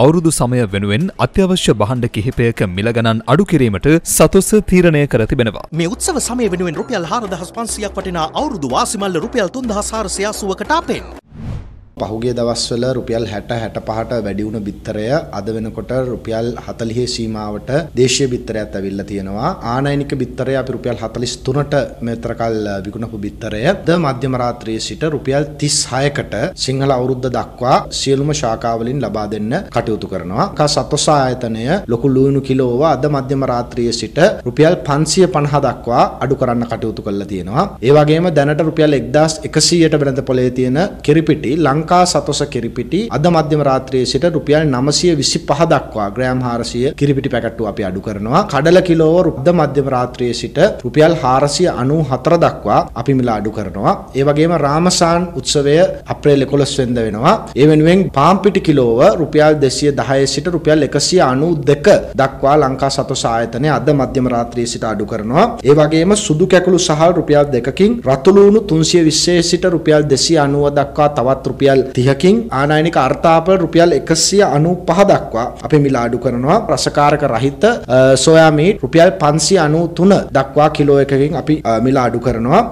අවුරුදු සමය වෙනුවෙන් අත්‍යවශ්‍ය බහණ්ඩ කිහිපයක මිල ගණන් අඩු කිරීමට සතොස තීරණය කර තිබෙනවා. මේ උත්සව සමය වෙනුවෙන් රුපියල් 4500ක් වටිනා අවුරුදු වාසි මල්ල රුපියල් 3480කට අපෙන් පහුගිය දවස්වල රුපියල් 60 65ට වැඩි වුණු බිත්තරය අද වෙනකොට රුපියල් 40 සීමාවට දේශීය බිත්තරයත් ඇවිල්ලා තියෙනවා. ආනයනික බිත්තරය අපි රුපියල් 43ට මෙතර කල් විකුණපු බිත්තරය ද මධ්‍යම රාත්‍රියේ සිට රුපියල් 36කට සිංහල අවුරුද්ද දක්වා සියලුම ශාඛාවලින් ලබා දෙන්න කටයුතු කරනවා. කා සතොස ආයතනය ලොකු ලුණු කිලෝව අද මධ්‍යම රාත්‍රියේ සිට රුපියල් 550 දක්වා අඩු කරන්න කටයුතු කරලා තියෙනවා. ඒ වගේම දැනට රුපියල් 1100ට වෙනද පොලේ තියෙන කිරිපිටි ලංකා ලංකා සතොස කිරිපිටි අද මධ්‍යම රාත්‍රියේ සිට රුපියල් 925 දක්වා ග්‍රෑම් 400 කිරිපිටි පැකට්ටුව අපි අඩු කරනවා. කඩල කිලෝව රුපියල් මධ්‍යම රාත්‍රියේ සිට රුපියල් 494 දක්වා අපි මිල අඩු කරනවා. ඒ වගේම රාමසාන් උත්සවය අප්‍රේල් 11 වෙනිදා වෙනවා. ඒ වෙනුවෙන් පාම් පිටි කිලෝව රුපියල් 210 සිට රුපියල් 192 දක්වා ලංකා සතොස ආයතනය අද මධ්‍යම රාත්‍රියේ සිට අඩු කරනවා. ඒ වගේම සුදු කැකුළු සහ රුපියල් 2කින් රතුළු උණු 320 සිට රුපියල් 290 දක්වා තවත් රුපියල් රුපියල් 30කින් ආනයනික අර්ථාපන රුපියල් 195 දක්වා අපි මිල අඩු කරනවා රසකාරක රහිත සොයා මීට් රුපියල් 593 දක්වා කිලෝ එකකින් අපි මිල අඩු කරනවා